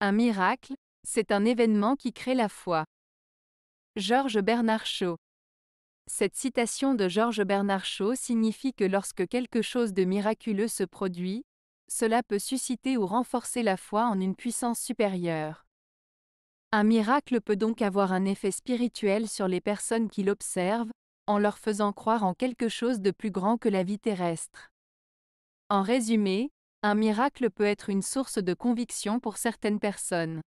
Un miracle, c'est un événement qui crée la foi. Georges Bernard Shaw. Cette citation de Georges Bernard Shaw signifie que lorsque quelque chose de miraculeux se produit, cela peut susciter ou renforcer la foi en une puissance supérieure. Un miracle peut donc avoir un effet spirituel sur les personnes qui l'observent, en leur faisant croire en quelque chose de plus grand que la vie terrestre. En résumé, un miracle peut être une source de conviction pour certaines personnes.